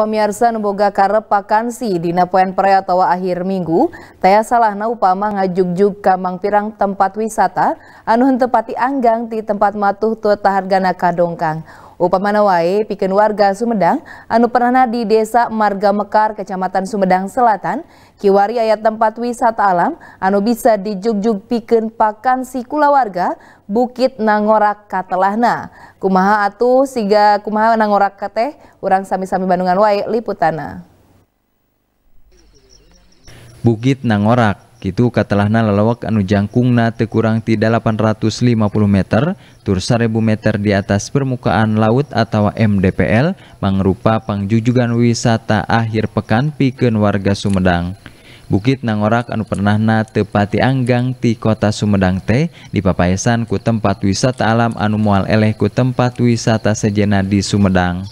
Pemirsa boga karep pakansi dina poen pre atau akhir minggu, taya salahna upama ngajugjug kamang pirang tempat wisata, anu hentepati anggang di tempat matuh tuh tahargana kadongkang. Upamana wae pikeun warga Sumedang anu pernah di Desa Marga Mekar Kecamatan Sumedang Selatan kiwari aya tempat wisata alam anu bisa dijugjug pikeun pakan si kula warga Bukit Nangorak Katelahna. Kumaha atuh siga kumaha Nangorak Kateh, urang sami-sami Bandungan wae liputana. Bukit Nangorak Kitu katalahna lalawak anu jangkungna tekurang ti 850 meter, tur 1000 meter di atas permukaan laut atau MDPL, mangrupa pangjujugan wisata akhir pekan piken warga Sumedang. Bukit Nangorak anu pernahna tepati anggang ti kota Sumedang teh dipapaesan ku tempat wisata alam anu mual eleh ku tempat wisata sejena di Sumedang.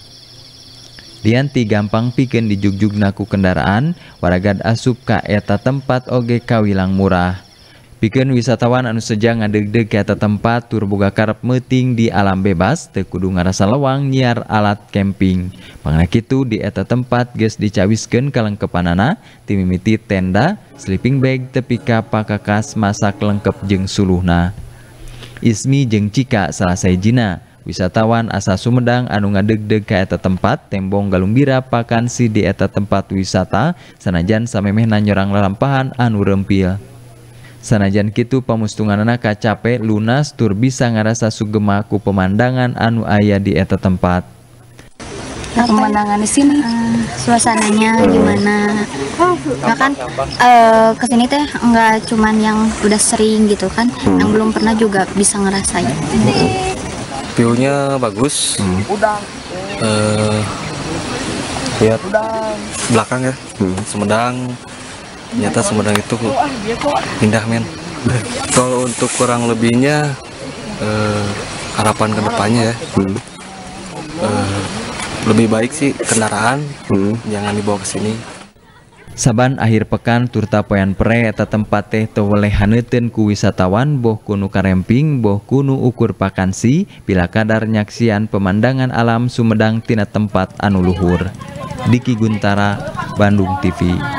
gampang piken di Jugjug naku kendaraan warragad asupka eta tempat OGKwilang murah piken wisatawan anu sejak ngadek-de ke eta tempat Turbuga karep meting di alam bebas teudduungan rasa lewang nyiar alat camping penga itu di eta tempat guys dicawisken ke legngkapanana timiti tenda sleeping bag tepika pakkhas masak lengkap jeng Suluna Ismi jeng C selesai Jina. wisatawan asal Sumedang anu ngadeg-deg ke eta tempat tembong Galumbira pakan si di eta tempat wisata sanajan samemeh nanyorang lalampahan anu rempil sanajan kitu anak kacape lunas tur bisa ngarasa sugema ku pemandangan anu aya di eta tempat nah, pemandangan di sini eh, suasananya gimana nah kan uh, kesini teh nggak cuman yang udah sering gitu kan yang belum pernah juga bisa ngerasain view-nya bagus hmm. udang uh, lihat udang. belakang ya hmm. Sumedang ternyata Sumedang itu indah men kalau untuk kurang lebihnya uh, harapan kedepannya ya hmm. uh, lebih baik sih kendaraan hmm. jangan dibawa ke sini Saban akhir pekan turta poyan pre eta tempat teh teweleh haneuteun ku wisatawan boh kunu karemping boh kunu ukur pakansi bila kadar nyaksian pemandangan alam Sumedang tina tempat anu luhur. Diki Guntara, Bandung TV.